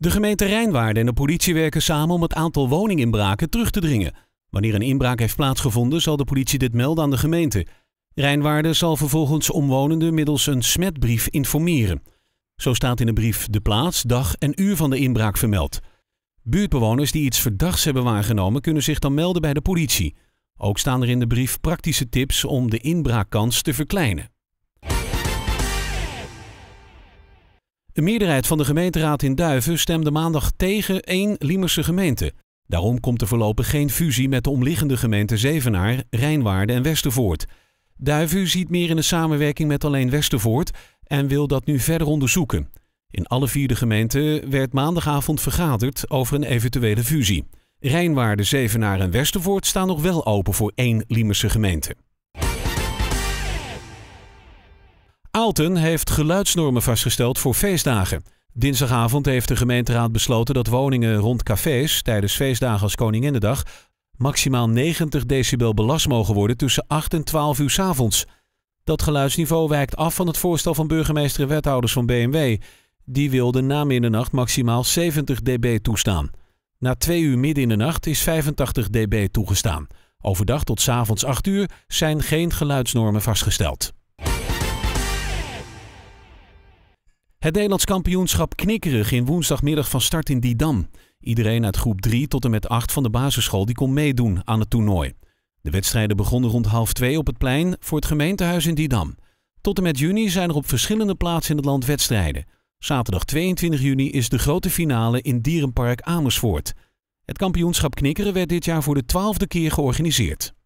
De gemeente Rijnwaarde en de politie werken samen om het aantal woninginbraken terug te dringen. Wanneer een inbraak heeft plaatsgevonden, zal de politie dit melden aan de gemeente. Rijnwaarde zal vervolgens omwonenden middels een smetbrief informeren. Zo staat in de brief de plaats, dag en uur van de inbraak vermeld. Buurtbewoners die iets verdachts hebben waargenomen, kunnen zich dan melden bij de politie. Ook staan er in de brief praktische tips om de inbraakkans te verkleinen. De meerderheid van de gemeenteraad in Duiven stemde maandag tegen één Liemerse gemeente. Daarom komt er voorlopig geen fusie met de omliggende gemeenten Zevenaar, Rijnwaarde en Westervoort. Duiven ziet meer in de samenwerking met alleen Westervoort en wil dat nu verder onderzoeken. In alle vier de gemeenten werd maandagavond vergaderd over een eventuele fusie. Rijnwaarde, Zevenaar en Westervoort staan nog wel open voor één Liemerse gemeente. Alten heeft geluidsnormen vastgesteld voor feestdagen. Dinsdagavond heeft de gemeenteraad besloten dat woningen rond cafés tijdens feestdagen als Koninginnedag maximaal 90 decibel belast mogen worden tussen 8 en 12 uur s avonds. Dat geluidsniveau wijkt af van het voorstel van burgemeester en wethouders van BMW. Die wilden na middernacht maximaal 70 dB toestaan. Na 2 uur midden in de nacht is 85 dB toegestaan. Overdag tot s avonds 8 uur zijn geen geluidsnormen vastgesteld. Het Nederlands kampioenschap knikkeren ging woensdagmiddag van start in Didam. Iedereen uit groep 3 tot en met 8 van de basisschool die kon meedoen aan het toernooi. De wedstrijden begonnen rond half 2 op het plein voor het gemeentehuis in Didam. Tot en met juni zijn er op verschillende plaatsen in het land wedstrijden. Zaterdag 22 juni is de grote finale in Dierenpark Amersfoort. Het kampioenschap knikkeren werd dit jaar voor de twaalfde keer georganiseerd.